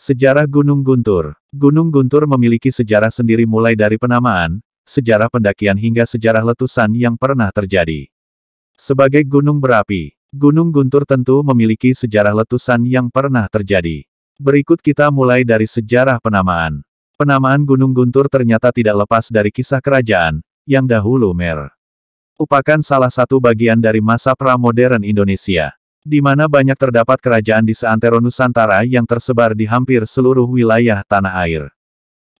Sejarah Gunung Guntur Gunung Guntur memiliki sejarah sendiri mulai dari penamaan, sejarah pendakian hingga sejarah letusan yang pernah terjadi. Sebagai gunung berapi, Gunung Guntur tentu memiliki sejarah letusan yang pernah terjadi. Berikut kita mulai dari sejarah penamaan. Penamaan Gunung Guntur ternyata tidak lepas dari kisah kerajaan, yang dahulu Mer. Upakan salah satu bagian dari masa pramodern Indonesia di mana banyak terdapat kerajaan di seantero Nusantara yang tersebar di hampir seluruh wilayah tanah air.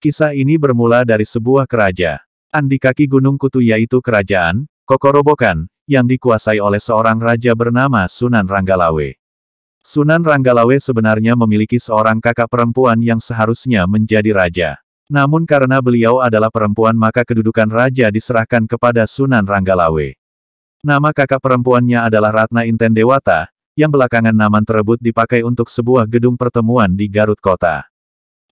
Kisah ini bermula dari sebuah kerajaan. Di kaki Gunung Kutu yaitu kerajaan, Kokorobokan, yang dikuasai oleh seorang raja bernama Sunan Ranggalawe. Sunan Ranggalawe sebenarnya memiliki seorang kakak perempuan yang seharusnya menjadi raja. Namun karena beliau adalah perempuan maka kedudukan raja diserahkan kepada Sunan Ranggalawe. Nama kakak perempuannya adalah Ratna Inten Dewata, yang belakangan Naman terebut dipakai untuk sebuah gedung pertemuan di Garut Kota.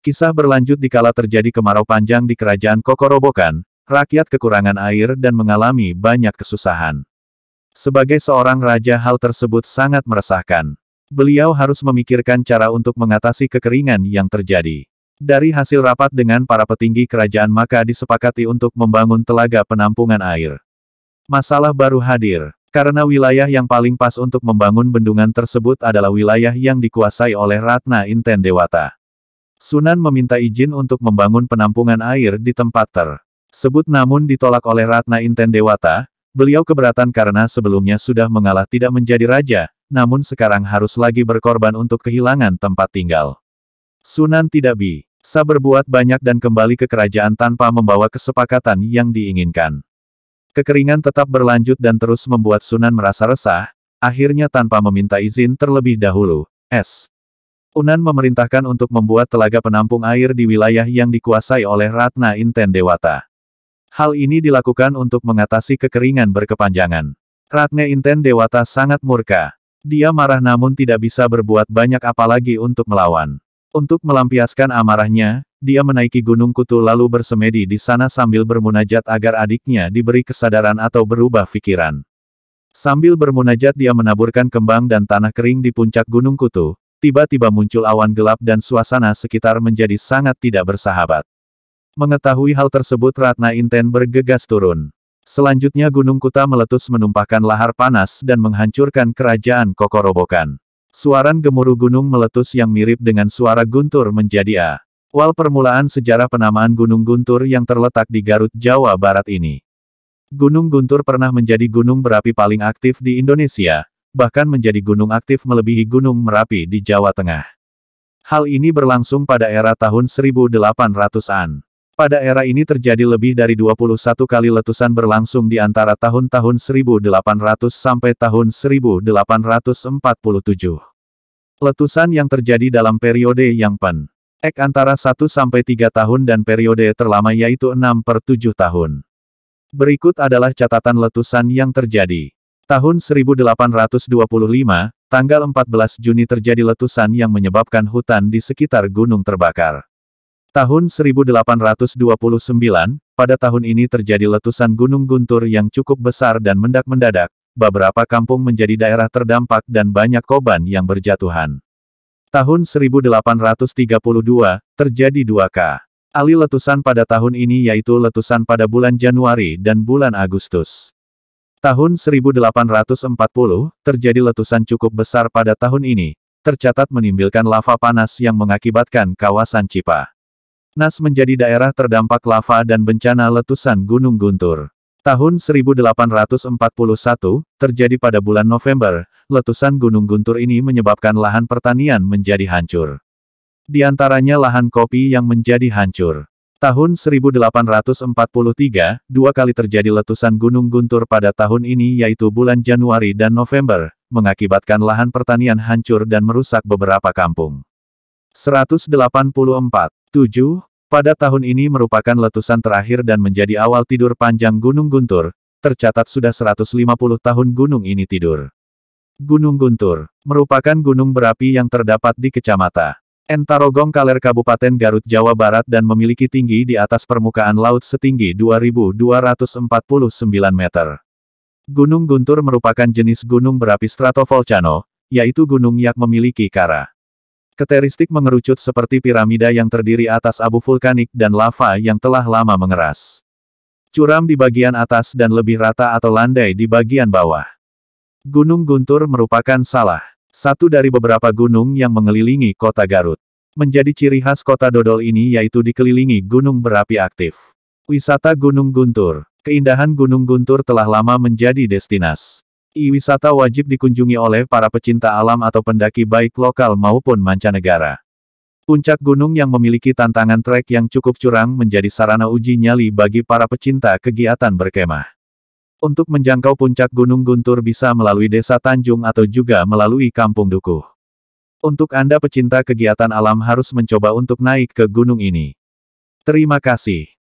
Kisah berlanjut dikala terjadi kemarau panjang di kerajaan Kokorobokan, rakyat kekurangan air dan mengalami banyak kesusahan. Sebagai seorang raja hal tersebut sangat meresahkan. Beliau harus memikirkan cara untuk mengatasi kekeringan yang terjadi. Dari hasil rapat dengan para petinggi kerajaan maka disepakati untuk membangun telaga penampungan air. Masalah baru hadir. Karena wilayah yang paling pas untuk membangun bendungan tersebut adalah wilayah yang dikuasai oleh Ratna Inten Dewata. Sunan meminta izin untuk membangun penampungan air di tempat tersebut namun ditolak oleh Ratna Inten Dewata, beliau keberatan karena sebelumnya sudah mengalah tidak menjadi raja, namun sekarang harus lagi berkorban untuk kehilangan tempat tinggal. Sunan tidak bisa berbuat banyak dan kembali ke kerajaan tanpa membawa kesepakatan yang diinginkan. Kekeringan tetap berlanjut dan terus membuat Sunan merasa resah, akhirnya tanpa meminta izin terlebih dahulu. S. Unan memerintahkan untuk membuat telaga penampung air di wilayah yang dikuasai oleh Ratna Inten Dewata. Hal ini dilakukan untuk mengatasi kekeringan berkepanjangan. Ratna Inten Dewata sangat murka. Dia marah namun tidak bisa berbuat banyak apalagi untuk melawan. Untuk melampiaskan amarahnya, dia menaiki Gunung Kutu lalu bersemedi di sana sambil bermunajat agar adiknya diberi kesadaran atau berubah pikiran. Sambil bermunajat dia menaburkan kembang dan tanah kering di puncak Gunung Kutu, tiba-tiba muncul awan gelap dan suasana sekitar menjadi sangat tidak bersahabat. Mengetahui hal tersebut Ratna Inten bergegas turun. Selanjutnya Gunung Kuta meletus menumpahkan lahar panas dan menghancurkan kerajaan Kokorobokan. Suaran gemuruh gunung meletus yang mirip dengan suara guntur menjadi A. Wal permulaan sejarah penamaan Gunung Guntur yang terletak di Garut, Jawa Barat ini. Gunung Guntur pernah menjadi gunung berapi paling aktif di Indonesia, bahkan menjadi gunung aktif melebihi Gunung Merapi di Jawa Tengah. Hal ini berlangsung pada era tahun 1800-an. Pada era ini terjadi lebih dari 21 kali letusan berlangsung di antara tahun-tahun 1800 sampai tahun 1847. Letusan yang terjadi dalam periode yang pen Ek antara 1 sampai 3 tahun dan periode terlama yaitu 6 per 7 tahun. Berikut adalah catatan letusan yang terjadi. Tahun 1825, tanggal 14 Juni terjadi letusan yang menyebabkan hutan di sekitar gunung terbakar. Tahun 1829, pada tahun ini terjadi letusan gunung Guntur yang cukup besar dan mendak-mendadak, beberapa kampung menjadi daerah terdampak dan banyak koban yang berjatuhan. Tahun 1832, terjadi dua K. Ali letusan pada tahun ini yaitu letusan pada bulan Januari dan bulan Agustus. Tahun 1840, terjadi letusan cukup besar pada tahun ini, tercatat menimbulkan lava panas yang mengakibatkan kawasan Cipa. Nas menjadi daerah terdampak lava dan bencana letusan Gunung Guntur. Tahun 1841, terjadi pada bulan November, letusan Gunung Guntur ini menyebabkan lahan pertanian menjadi hancur. Di antaranya lahan kopi yang menjadi hancur. Tahun 1843, dua kali terjadi letusan Gunung Guntur pada tahun ini yaitu bulan Januari dan November, mengakibatkan lahan pertanian hancur dan merusak beberapa kampung. 184. 7 pada tahun ini merupakan letusan terakhir dan menjadi awal tidur panjang Gunung Guntur, tercatat sudah 150 tahun gunung ini tidur. Gunung Guntur, merupakan gunung berapi yang terdapat di Kecamatan Entarogong Kaler Kabupaten Garut Jawa Barat dan memiliki tinggi di atas permukaan laut setinggi 2.249 meter. Gunung Guntur merupakan jenis gunung berapi stratovolcano, yaitu gunung yang memiliki kara Keteristik mengerucut seperti piramida yang terdiri atas abu vulkanik dan lava yang telah lama mengeras. Curam di bagian atas dan lebih rata atau landai di bagian bawah. Gunung Guntur merupakan salah satu dari beberapa gunung yang mengelilingi kota Garut. Menjadi ciri khas kota Dodol ini yaitu dikelilingi gunung berapi aktif. Wisata Gunung Guntur Keindahan Gunung Guntur telah lama menjadi destinasi. Iwisata wisata wajib dikunjungi oleh para pecinta alam atau pendaki baik lokal maupun mancanegara. Puncak gunung yang memiliki tantangan trek yang cukup curang menjadi sarana uji nyali bagi para pecinta kegiatan berkemah. Untuk menjangkau puncak Gunung Guntur bisa melalui Desa Tanjung atau juga melalui Kampung Dukuh. Untuk Anda pecinta kegiatan alam harus mencoba untuk naik ke gunung ini. Terima kasih.